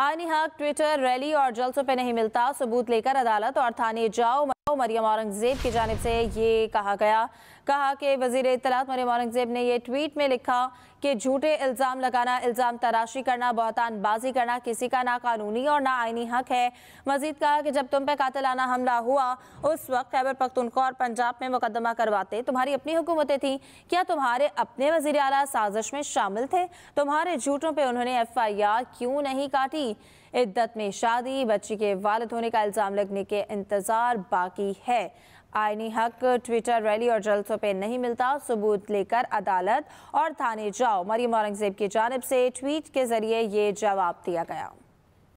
हक Twitter rally और जलसों पर नहीं मिलता सबूत लेकर अदालत और थाने जाओ मरियम औरंगजेब की जानब से ये कहा गया कहा कि वजीर इतलात मरियम औरंगजेब ने यह ट्वीट में लिखा कि झूठे इल्ज़ाम लगाना इल्ज़ाम तराशी करना बहतानबाजी करना किसी का ना कानूनी और ना आइनी हक है मजीद कहा कि जब तुम पे कातलाना हमला हुआ उस वक्त खैबर पख्तनख्वा और पंजाब में मुकदमा करवाते तुम्हारी अपनी हुकूमतें थीं क्या तुम्हारे अपने वजीर अला साजिश में शामिल थे तुम्हारे झूठों पर उन्होंने एफ आई आर क्यों नहीं काटी इद्दत में शादी बच्ची के वालद होने का इल्ज़ाम लगने के इंतज़ार बाकी बाकी है आईनी हक ट्विटर रैली और जलसों पर नहीं मिलता सबूत लेकर अदालत और थाने जाओ मरीम औरंगजेब की जानब से ट्वीट के जरिए ये जवाब दिया गया